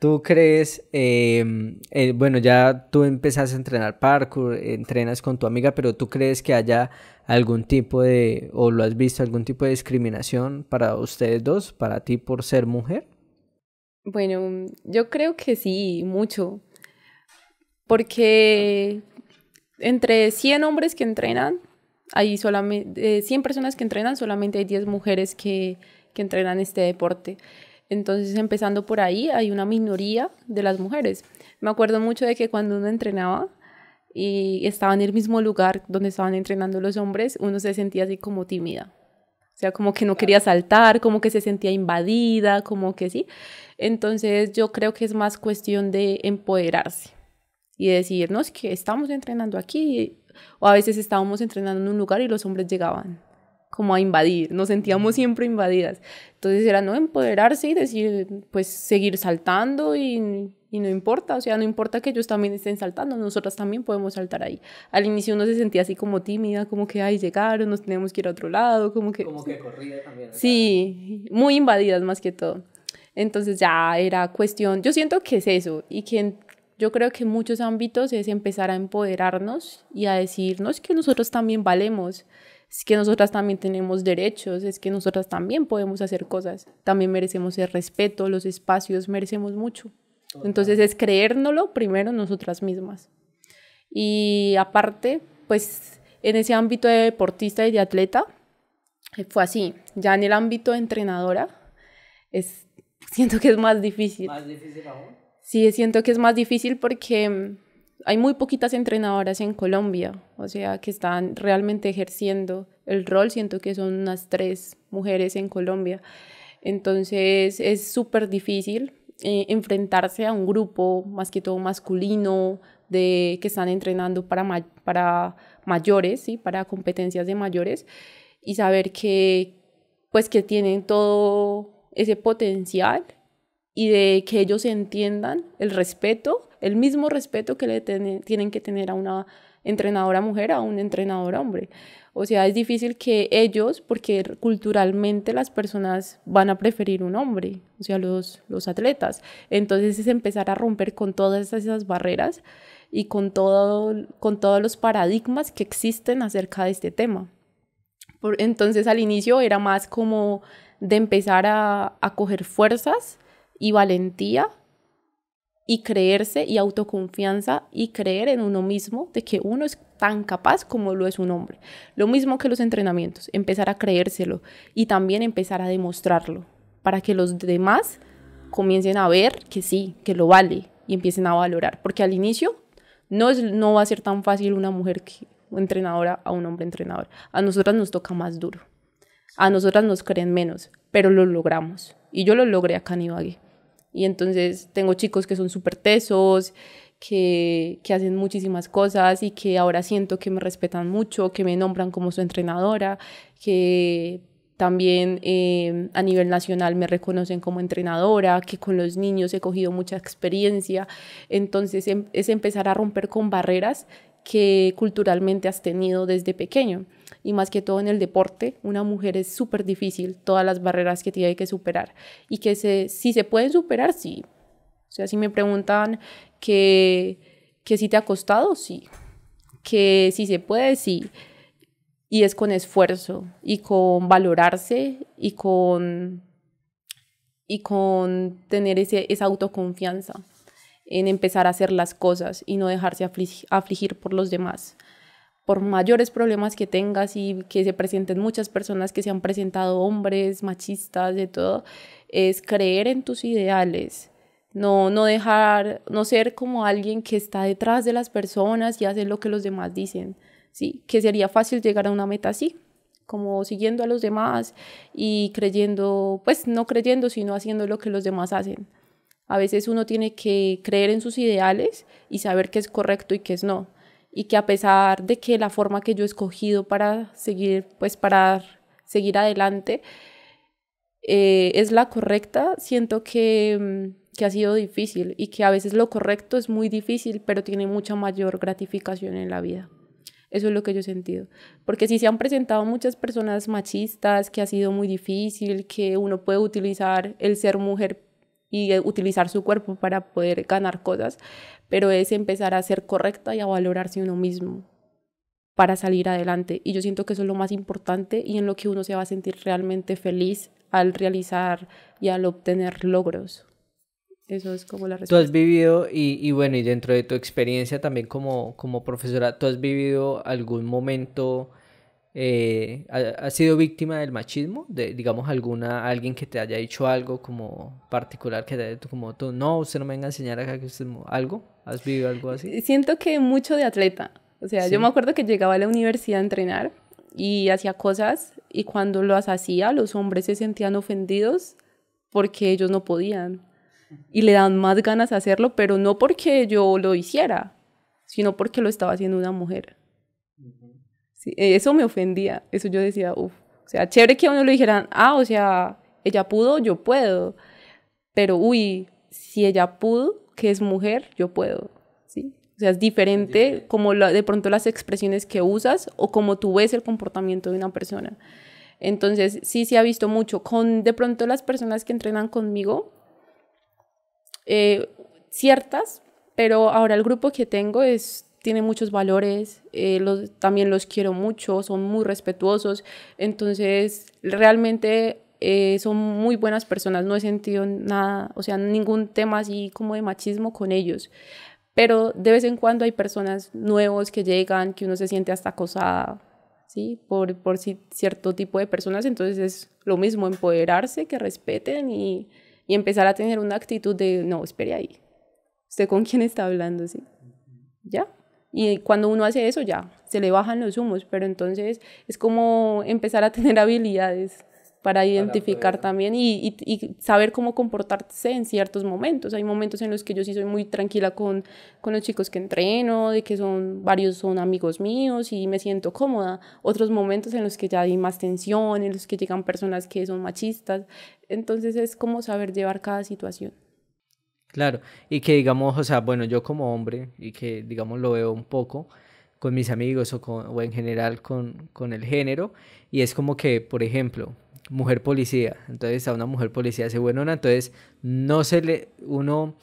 ¿Tú crees, em, eh, bueno, ya tú empezaste a entrenar parkour, entrenas con tu amiga, pero tú crees que haya algún tipo de, o lo has visto, algún tipo de discriminación para ustedes dos, para ti por ser mujer? Bueno, yo creo que sí, mucho. Porque entre 100 hombres que entrenan, hay solamente, eh, 100 personas que entrenan, solamente hay 10 mujeres que, que entrenan este deporte. Entonces, empezando por ahí, hay una minoría de las mujeres. Me acuerdo mucho de que cuando uno entrenaba y estaba en el mismo lugar donde estaban entrenando los hombres, uno se sentía así como tímida. O sea, como que no quería saltar, como que se sentía invadida, como que sí. Entonces, yo creo que es más cuestión de empoderarse y decirnos que estamos entrenando aquí. O a veces estábamos entrenando en un lugar y los hombres llegaban como a invadir, nos sentíamos siempre invadidas. Entonces era no empoderarse y decir, pues seguir saltando y, no importa, o sea, no importa que ellos también estén saltando, nosotras también podemos saltar ahí. Al inicio uno se sentía así como tímida, como que, ay, llegaron, nos tenemos que ir a otro lado, como que... Como que corría también. Sí, muy invadidas más que todo. Entonces ya era cuestión, yo siento que es eso y que yo creo que en muchos ámbitos es empezar a empoderarnos y a decirnos que nosotros también valemos es que nosotras también tenemos derechos, es que nosotras también podemos hacer cosas, también merecemos el respeto, los espacios, merecemos mucho. Entonces es creérnoslo primero nosotras mismas. Y aparte, pues en ese ámbito de deportista y de atleta, eh, fue así. Ya en el ámbito de entrenadora, es, siento que es más difícil. ¿Más difícil aún? Sí, siento que es más difícil porque mm, hay muy poquitas entrenadoras en Colombia, o sea, que están realmente ejerciendo el rol. Siento que son unas tres mujeres en Colombia. Entonces es súper difícil eh, enfrentarse a un grupo más que todo masculino de que están entrenando para, para mayores, ¿sí? para competencias de mayores y saber que pues que tienen todo ese potencial y de que ellos entiendan el respeto, el mismo respeto que le tienen que tener a una entrenadora mujer, a un entrenador hombre. O sea, es difícil que ellos, porque culturalmente las personas van a preferir un hombre, o sea, los, los atletas. Entonces es empezar a romper con todas esas barreras y con, todo, con todos los paradigmas que existen acerca de este tema. Por, entonces al inicio era más como de empezar a, a coger fuerzas y valentía y creerse y autoconfianza y creer en uno mismo de que uno es tan capaz como lo es un hombre. Lo mismo que los entrenamientos, empezar a creérselo y también empezar a demostrarlo para que los demás comiencen a ver que sí, que lo vale y empiecen a valorar, porque al inicio no, es, no va a ser tan fácil una mujer que, entrenadora a un hombre entrenador. A nosotras nos toca más duro. A nosotras nos creen menos, pero lo logramos. Y yo lo logré acá en Ibagué. Y entonces tengo chicos que son súper tesos, que, hacen muchísimas cosas y que ahora siento que me respetan mucho, que me nombran como su entrenadora, que también em, a nivel nacional me reconocen como entrenadora, que con los niños he cogido mucha experiencia. Entonces em, es empezar a romper con barreras que culturalmente has tenido desde pequeño y más que todo en el deporte, una mujer es súper difícil, todas las barreras que tiene que superar y que se, si se pueden superar, sí. O sea, si me preguntan que, que si te ha costado, sí. Que si se puede, sí. Y es con esfuerzo y con valorarse y con, y con tener ese, esa autoconfianza en empezar a hacer las cosas y no dejarse afligir por los demás por mayores problemas que tengas y que se presenten muchas personas que se han presentado hombres, machistas, de todo, es creer en tus ideales. No, dejar, no ser como alguien que está detrás de las personas y hace lo que los demás dicen, ¿sí? Que sería fácil llegar a una meta así, como siguiendo a los demás y creyendo, pues no creyendo, sino haciendo lo que los demás hacen. A veces uno tiene que creer en sus ideales y saber qué es correcto y qué es no y que a pesar de que la forma que yo he escogido para seguir, pues para seguir adelante eh, es la correcta, siento que, mm, que ha sido difícil y que a veces lo correcto es muy difícil, pero tiene mucha mayor gratificación en la vida. Eso es lo que yo he sentido. Porque si se han presentado muchas personas machistas, que ha sido muy difícil, que uno puede utilizar el ser mujer y eh, utilizar su cuerpo para poder ganar cosas, pero es empezar a ser correcta y a valorarse uno mismo para salir adelante. Y yo siento que eso es lo más importante y en lo que uno se va a sentir realmente feliz al realizar y al obtener logros. Eso es como la respuesta. Tú has vivido, y, y bueno, y dentro de tu experiencia también como, como profesora, ¿tú has vivido algún momento eh, ha, sido víctima del machismo? De, digamos, alguna, alguien que te haya dicho algo como particular, que te haya dicho como tú, no, usted no me venga a enseñar acá que usted algo, ¿has vivido algo así? Eh, siento que mucho de atleta, o sea, yo me acuerdo que llegaba a la universidad a entrenar y hacía cosas y cuando lo hacía los hombres se sentían ofendidos porque ellos no podían y le dan más ganas a hacerlo, pero no porque yo lo hiciera, sino porque lo estaba haciendo una mujer. E, eso me ofendía, eso yo decía, uff, o sea, chévere que a uno lo dijeran, ah, o sea, ella pudo, yo puedo, pero uy, si ella pudo, que es mujer, yo puedo, ¿sí? O sea, es diferente como la, de pronto las expresiones que usas o como tú ves el comportamiento de una persona. Entonces, sí, se sí, ha visto mucho. Con de pronto las personas que entrenan conmigo, eh, ciertas, pero ahora el grupo que tengo es tiene muchos valores, eh, los, también los quiero mucho, son muy respetuosos, entonces realmente eh, son muy buenas personas, no he sentido nada, o sea, ningún tema así como de machismo con ellos. Pero de vez en cuando hay personas nuevos que llegan, que uno se siente hasta acosada, ¿sí? Por, por cierto tipo de personas, entonces es lo mismo empoderarse, que respeten y, y empezar a tener una actitud de, no, espere ahí, usted con quién está hablando, ¿sí? ¿Ya? Y cuando uno hace eso ya, se le bajan los humos, pero entonces es como empezar a tener habilidades para identificar también y, y, saber cómo comportarse en ciertos momentos. Hay momentos en los que yo sí soy muy tranquila con, con los chicos que entreno, de que son varios son amigos míos y me siento cómoda. Otros momentos en los que ya hay más tensión, en los que llegan personas que son machistas. Entonces es como saber llevar cada situación. Claro, y que digamos, o sea, bueno, yo como hombre, y que digamos lo veo un poco con mis amigos o, con, en general con, con el género, y es como que, por ejemplo, mujer policía, entonces a una mujer policía se bueno, entonces no se le, uno,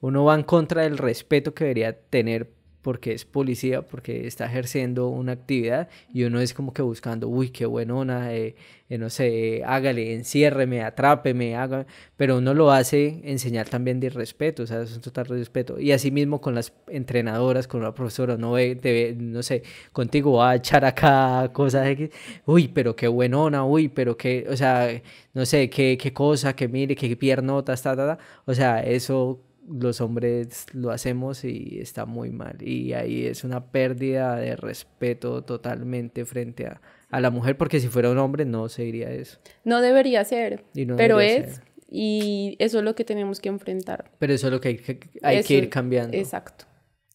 uno va en contra del respeto que debería tener porque es policía, porque está ejerciendo una actividad y uno es como que buscando, uy, qué buenona, eh, eh, no sé, hágale, enciérreme, atrápeme, haga, pero uno lo hace enseñar también de respeto, o sea, es un total respeto. Y así mismo con las entrenadoras, con la profesora, no ve, no sé, contigo va a echar acá cosas, de, uy, pero qué buenona, uy, pero qué, o sea, no sé, qué, qué cosa, que mire, qué piernota, ta, ta, O sea, eso los hombres lo hacemos y está muy mal. Y ahí es una pérdida de respeto totalmente frente a, a la mujer, porque si fuera un hombre no se diría eso. No debería ser, pero es. Y eso es lo que tenemos que enfrentar. Pero eso es lo que hay que, ir cambiando. Exacto.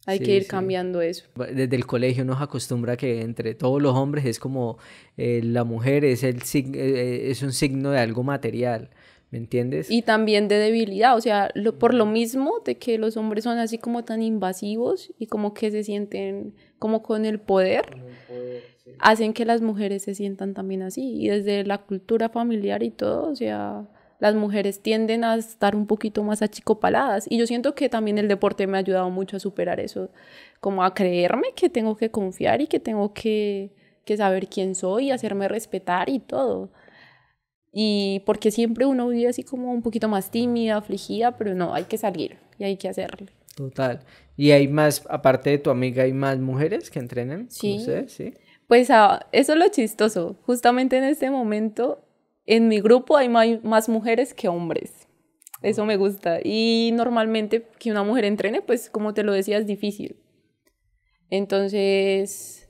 Hay que ir cambiando eso. Desde el colegio nos acostumbra que entre todos los hombres es como eh, la mujer es, el, eh, eh, es un signo de algo material. ¿Me entiendes? Y también de debilidad, o sea, por lo mismo de que los hombres son así como tan invasivos y como que se sienten como con el poder, hacen que las mujeres se sientan también así. Y desde la cultura familiar y todo, o sea, las mujeres tienden a estar un poquito más achicopaladas. Y yo siento que también el deporte me ha ayudado mucho a superar eso, como a creerme que tengo que confiar y que tengo que, que saber quién soy, hacerme respetar y todo y porque siempre uno vive así como un poquito más tímida, afligida, pero no, hay que salir y hay que hacerlo. Total. ¿Y hay más, aparte de tu amiga, hay más mujeres que entrenan? Sí. ¿Sí? Pues ah, eso es lo chistoso. Justamente en este momento, en mi grupo hay más mujeres que hombres. Eso me gusta. Y normalmente que una mujer entrene, pues como te lo decía, es difícil. Entonces,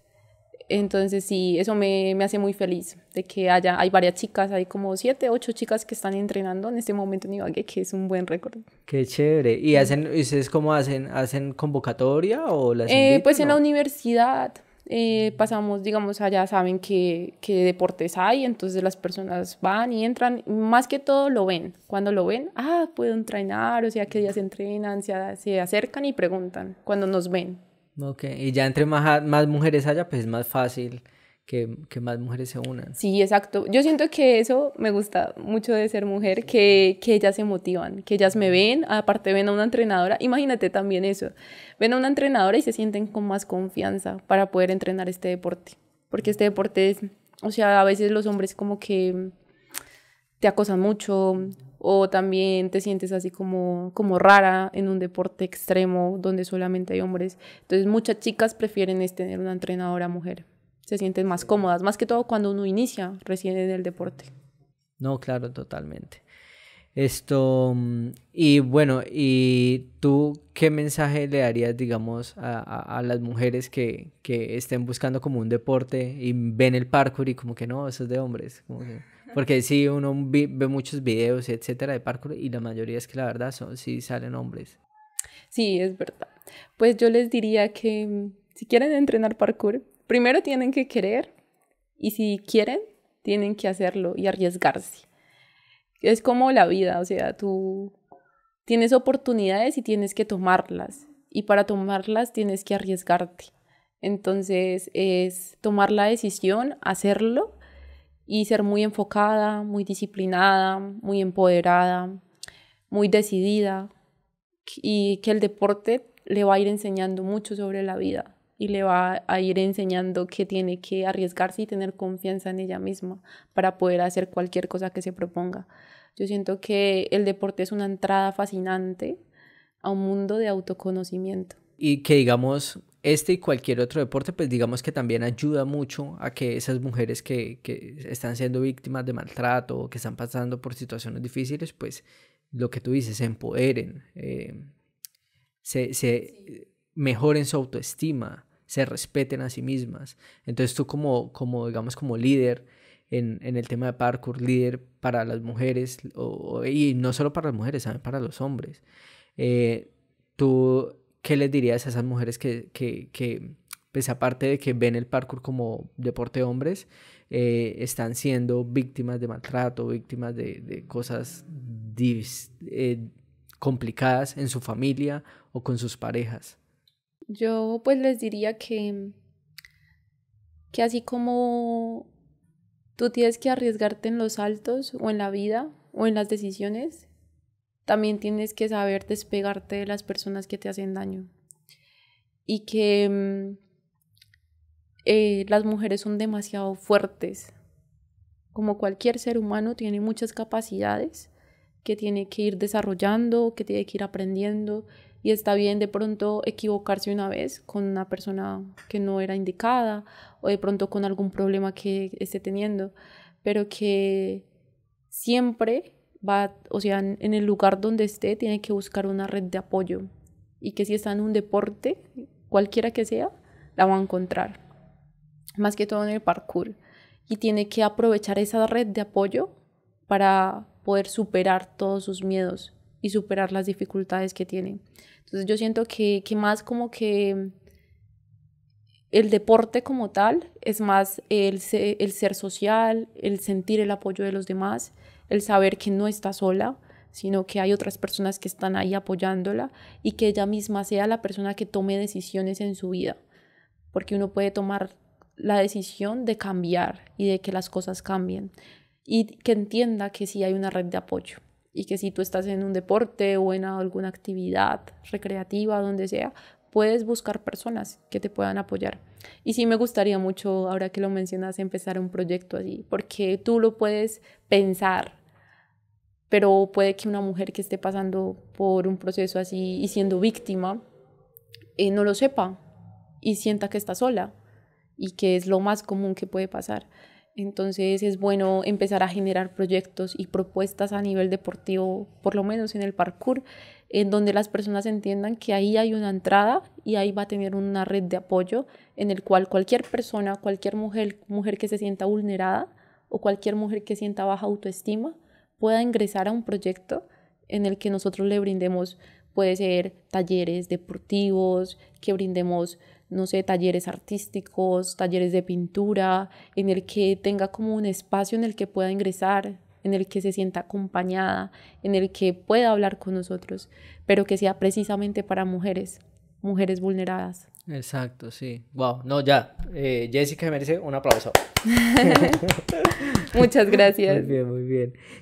entonces sí, eso me, hace muy feliz de que haya, hay varias chicas, hay como siete, ocho chicas que están entrenando en este momento en Ibagué, que es un buen récord. Qué chévere. ¿Y hacen, ustedes cómo hacen? ¿Hacen convocatoria o las eh, Pues en la universidad eh, pasamos, digamos, allá saben qué, qué deportes hay, entonces las personas van y entran, más que todo lo ven. Cuando lo ven, ah, puedo entrenar, o sea, que ellas entrenan, se acercan y preguntan cuando nos ven. Ok, y ya entre más, mujeres haya, pues es más fácil que, más mujeres se unan. Sí, exacto. Yo siento que eso me gusta mucho de ser mujer, que, que ellas se motivan, que ellas me ven, aparte ven a una entrenadora, imagínate también eso, ven a una entrenadora y se sienten con más confianza para poder entrenar este deporte, porque este deporte es, o sea, a veces los hombres como que te acosan mucho o también te sientes así como, como rara en un deporte extremo donde solamente hay hombres. Entonces muchas chicas prefieren tener una entrenadora mujer, se sienten más cómodas, más que todo cuando uno inicia recién en el deporte. No, claro, totalmente. Esto, mm, y bueno, ¿y tú qué mensaje le darías, digamos, a, las mujeres que, que, estén buscando como un deporte y ven el parkour y como que no, eso es de hombres? Porque sí, uno ve muchos videos, etcétera, de parkour y la mayoría es que la verdad son, sí salen hombres. Sí, es verdad. Pues yo les diría que mm, si quieren entrenar parkour, primero tienen que querer y si quieren, tienen que hacerlo y arriesgarse. Es como la vida, o sea, tú tienes oportunidades y tienes que tomarlas y para tomarlas tienes que arriesgarte. Entonces es tomar la decisión, hacerlo y ser muy enfocada, muy disciplinada, muy empoderada, muy decidida y que el deporte le va a ir enseñando mucho sobre la vida y le va a ir enseñando que tiene que arriesgarse y tener confianza en ella misma para poder hacer cualquier cosa que se proponga. Yo siento que el deporte es una entrada fascinante a un mundo de autoconocimiento. Y que digamos, este y cualquier otro deporte, pues digamos que también ayuda mucho a que esas mujeres que, que, están siendo víctimas de maltrato, que están pasando por situaciones difíciles, pues lo que tú dices, se empoderen, eh, se, se mejoren su autoestima, se respeten a sí mismas. Entonces tú como, como digamos, como líder en, en el tema de parkour, líder para las mujeres, o, y no solo para las mujeres, también para los hombres, eh, tú ¿qué les dirías a esas mujeres que, pues aparte de que ven el parkour como deporte de hombres, eh, están siendo víctimas de maltrato, víctimas de, cosas eh, complicadas en su familia o con sus parejas? Yo pues les diría que, que así como tú tienes que arriesgarte en los saltos o en la vida o en las decisiones, también tienes que saber despegarte de las personas que te hacen daño. Y que mm, eh, las mujeres son demasiado fuertes. Como cualquier ser humano tiene muchas capacidades que tiene que ir desarrollando, que tiene que ir aprendiendo. Y está bien de pronto equivocarse una vez con una persona que no era indicada o de pronto con algún problema que esté teniendo, pero que siempre o sea, en, el lugar donde esté, tiene que buscar una red de apoyo. Y que si está en un deporte, cualquiera que sea, la va a encontrar. Más que todo en el parkour. Y tiene que aprovechar esa red de apoyo para poder superar todos sus miedos y superar las dificultades que tiene. Entonces yo siento que, más como que el deporte como tal es más el ser social, el sentir el apoyo de los demás el saber que no está sola, sino que hay otras personas que están ahí apoyándola y que ella misma sea la persona que tome decisiones en su vida, porque uno puede tomar la decisión de cambiar y de que las cosas cambien y que entienda que sí hay una red de apoyo y que si tú estás en un deporte o en alguna actividad recreativa, donde sea, puedes buscar personas que te puedan apoyar. Y sí me gustaría mucho, ahora que lo mencionas, empezar un proyecto así, porque tú lo puedes pensar, pero puede que una mujer que esté pasando por un proceso así y siendo víctima, eh, no lo sepa y sienta que está sola y que es lo más común que puede pasar. Entonces es bueno empezar a generar proyectos y propuestas a nivel deportivo, por lo menos en el parkour, en donde las personas entiendan que ahí hay una entrada y ahí va a tener una red de apoyo en el cual cualquier persona, cualquier mujer, mujer que se sienta vulnerada o cualquier mujer que sienta baja autoestima pueda ingresar a un proyecto en el que nosotros le brindemos, puede ser talleres deportivos, que brindemos, no sé, talleres artísticos, talleres de pintura, en el que tenga como un espacio en el que pueda ingresar, en el que se sienta acompañada, en el que pueda hablar con nosotros, pero que sea precisamente para mujeres, mujeres vulneradas. Exacto, sí. Wow, no, ya. Eh, Jessica merece un aplauso. Muchas gracias. Muy bien, muy bien.